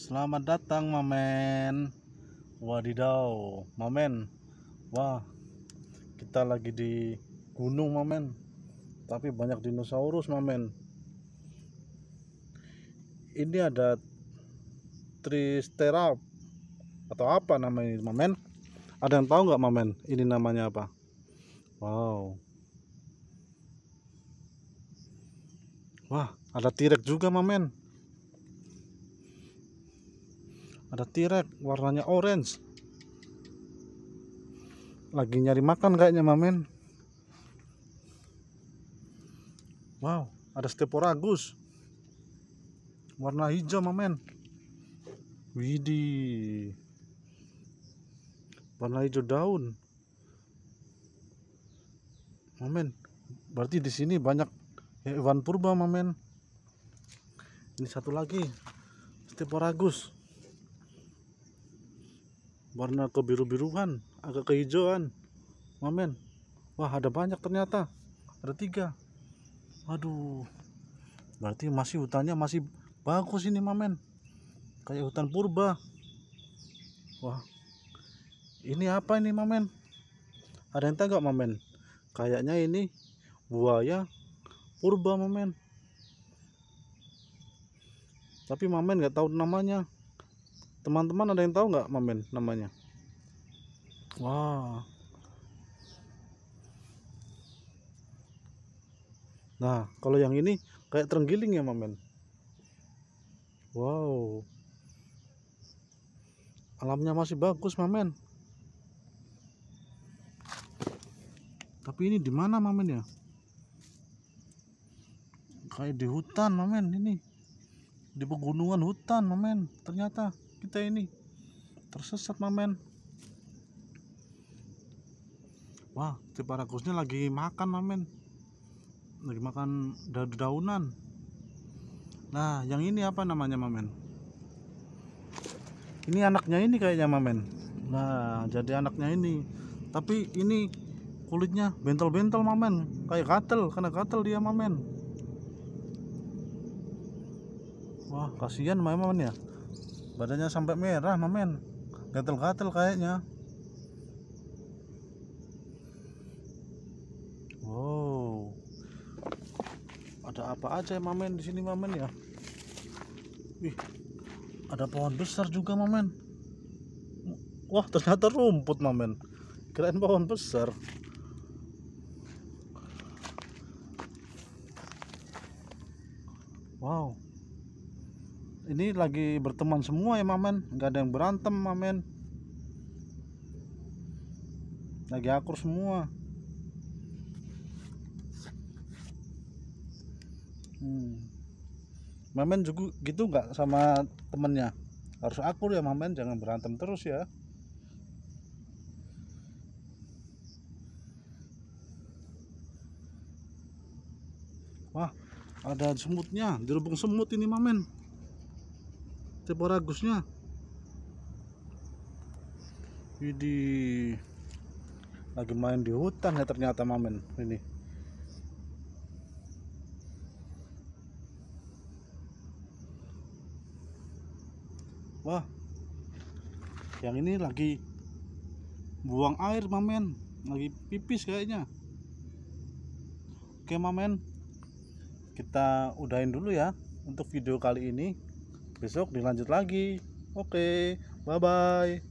Selamat datang Mamen. Wadidaw, Mamen. Wah, kita lagi di gunung Mamen. Tapi banyak dinosaurus Mamen. Ini ada Tristerap atau apa namanya Mamen? Ada yang tahu nggak Mamen? Ini namanya apa? Wow. Wah, ada tirek juga Mamen. ada tirek warnanya orange lagi nyari makan kayaknya mamen wow ada steporagus warna hijau mamen widih warna hijau daun mamen berarti di sini banyak hewan purba mamen ini satu lagi steporagus warna kebiru-biruan agak kehijauan momen wah ada banyak ternyata ada tiga aduh berarti masih hutannya masih bagus ini momen kayak hutan purba wah ini apa ini momen ada yang tahu momen kayaknya ini buaya purba momen tapi momen nggak tahu namanya teman-teman ada yang tahu nggak mamen namanya wah nah kalau yang ini kayak terenggiling ya mamen wow alamnya masih bagus mamen tapi ini di mana mamen ya kayak di hutan mamen ini di pegunungan hutan mamen ternyata kita ini tersesat mamen wah si paragusnya lagi makan mamen lagi makan daun-daunan nah yang ini apa namanya mamen ini anaknya ini kayaknya mamen nah jadi anaknya ini tapi ini kulitnya bentol-bentol mamen kayak gatel karena gatel dia mamen wah kasihan mamen ya badannya sampai merah mamen gatel-gatel kayaknya wow ada apa aja ya mamen di sini mamen ya wih ada pohon besar juga mamen wah ternyata rumput mamen keren pohon besar wow ini lagi berteman semua ya mamen nggak ada yang berantem mamen lagi akur semua hmm. mamen juga gitu nggak sama temennya harus akur ya mamen jangan berantem terus ya wah ada semutnya dirubung semut ini mamen setiap orang agusnya ini lagi main di hutan ya ternyata mamen ini wah yang ini lagi buang air mamen lagi pipis kayaknya oke mamen kita udahin dulu ya untuk video kali ini besok dilanjut lagi oke bye bye